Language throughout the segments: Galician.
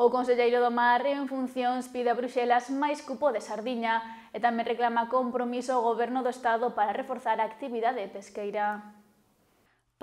O Conselleiro do Mar en funcións pide a Bruxelas máis cupo de sardiña e tamén reclama compromiso ao goberno do Estado para reforzar a actividade pesqueira.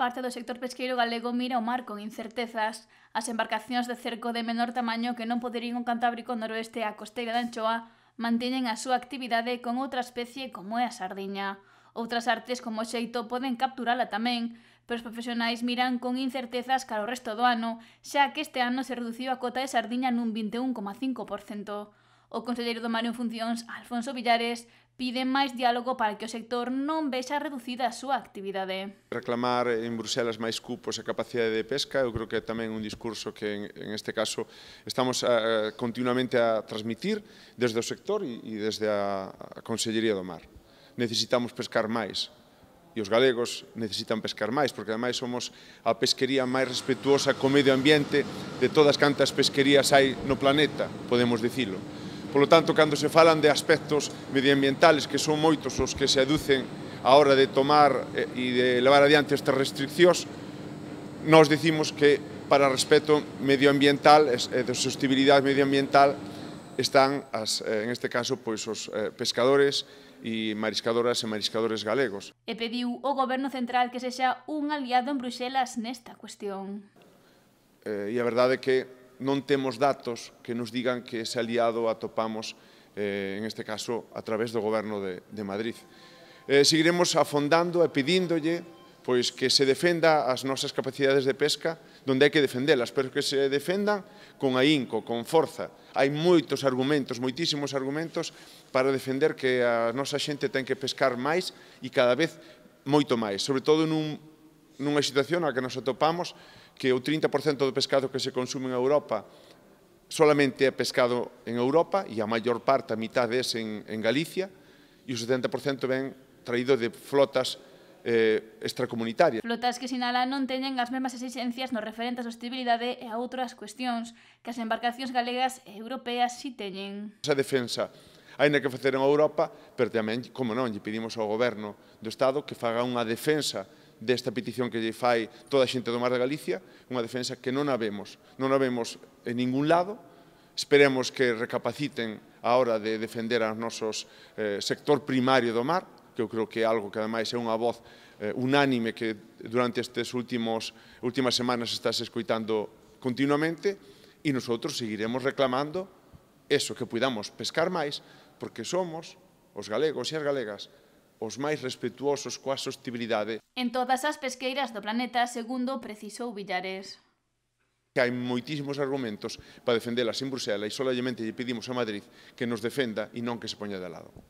Parte do sector pesqueiro galego mira o mar con incertezas. As embarcacións de cerco de menor tamaño que non poderían o Cantábrico noroeste a costeira da Anchoa manteñen a súa actividade con outra especie como é a sardiña. Outras artes como o xeito poden capturala tamén, pero os profesionais miran con incertezas cara o resto do ano, xa que este ano se reduciu a cota de sardiña nun 21,5%. O conselleiro do Mar en Funcións, Alfonso Villares, pide máis diálogo para que o sector non vexa reducida a súa actividade. Reclamar en Bruselas máis cupos e capacidade de pesca, eu creo que é tamén un discurso que en este caso estamos eh, continuamente a transmitir desde o sector e desde a Consellería do Mar. Necesitamos pescar máis, e os galegos necesitan pescar máis, porque ademais somos a pesquería máis respetuosa co medio ambiente de todas cantas pesquerías hai no planeta, podemos dicilo. Polo tanto, cando se falan de aspectos medioambientales, que son moitos os que se aducen a hora de tomar eh, e de levar adiante estas restriccións, nós dicimos que para respeto medioambiental e eh, de sostibilidade medioambiental están, as, eh, en este caso, pois, os pescadores, e mariscadoras e mariscadores galegos. E pediu o Goberno Central que sexa un aliado en Bruxelas nesta cuestión. Eh, e a verdade é que non temos datos que nos digan que ese aliado atopamos, eh, en este caso, a través do Goberno de, de Madrid. Eh, seguiremos afondando e pedíndolle pois que se defenda as nosas capacidades de pesca donde hai que defendelas, pero que se defendan con ahínco, con forza. Hai moitos argumentos, moitísimos argumentos para defender que a nosa xente ten que pescar máis e cada vez moito máis, sobre todo nun, nunha situación na que nos atopamos que o 30% do pescado que se consume en Europa solamente é pescado en Europa e a maior parte, a mitad, é en, en Galicia e o 70% ven traído de flotas eh, extracomunitaria. Flotas que sinala non teñen as mesmas exigencias no referente á sostibilidade e a outras cuestións que as embarcacións galegas e europeas si teñen. Esa defensa ainda que facer en Europa, pero tamén, como non, lle pedimos ao goberno do Estado que faga unha defensa desta petición que lle fai toda a xente do Mar de Galicia, unha defensa que non a vemos, non a vemos en ningún lado, esperemos que recapaciten a hora de defender ao nosos eh, sector primario do mar, que eu creo que é algo que ademais é unha voz eh, unánime que durante estes últimos últimas semanas estás escoitando continuamente e nosotros seguiremos reclamando eso, que podamos pescar máis, porque somos os galegos e as galegas os máis respetuosos coa sostibilidade. En todas as pesqueiras do planeta, segundo precisou Villares. Que hai moitísimos argumentos para defendelas en Bruxelas e solamente lle pedimos a Madrid que nos defenda e non que se poña de lado.